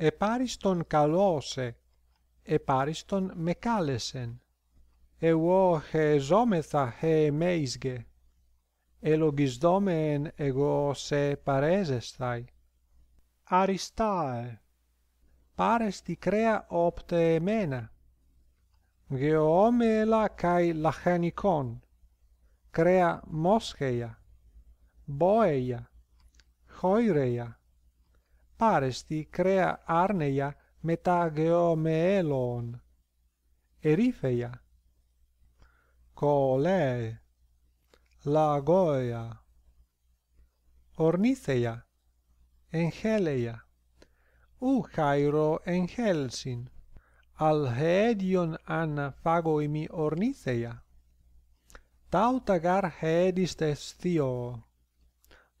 επάριστον καλώσε, επάριστον με κάλεσεν. Εγώ χεζόμεθα χεμέισγε, ελογισδόμεν εγώ σε παρέζεσθαι. Αριστάε, πάρε στη κρέα όπτε εμένα. Γεώμελα καί λαχανικόν, κρέα μόσχεια, μπόεια, χόιρεια. paresti crea arneia meta geomeelon erifeia cole la goia orniceia engeleia u chairo en helsin al hedion an fago i orniceia tautagar hedis testio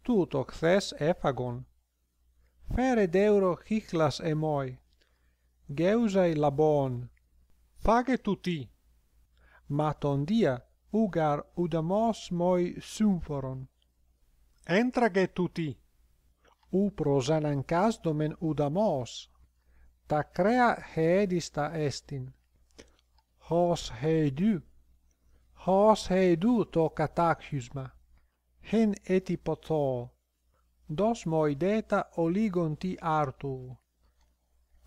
tuto xes efagon Fere deuro hichlas e moi. Geusai labon. Fage tu ti. Ma ton dia ugar udamos moi sumforon. Entrage tu ti. U prosanan cas domen udamos. Ta crea heedista estin. Hos heedu. Hos heedu to catachysma. Hen eti potoo dos moi deta oligonti artu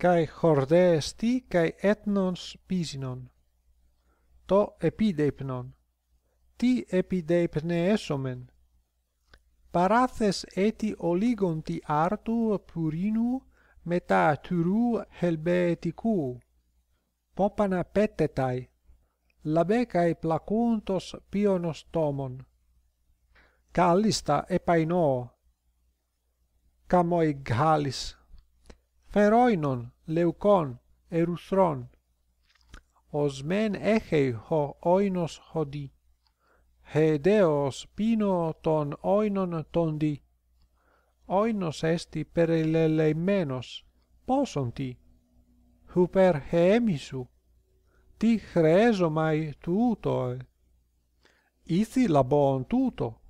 kai hordesti kai etnons pisinon to epideipnon ti epideipne parathes eti oligonti artu purinu meta turu helbeticu popana petetai labe kai placuntos pionos tomon callista epaino Camoi ghalis. Fer oinon, leucon, erustron. Os men echei ho oinos hodi. He deos pino ton oinon tondi. Oinos esti perilelemenos. Posonti. Huper heemisu. Ti chrezomai tutoe. Ithi labbon tuto.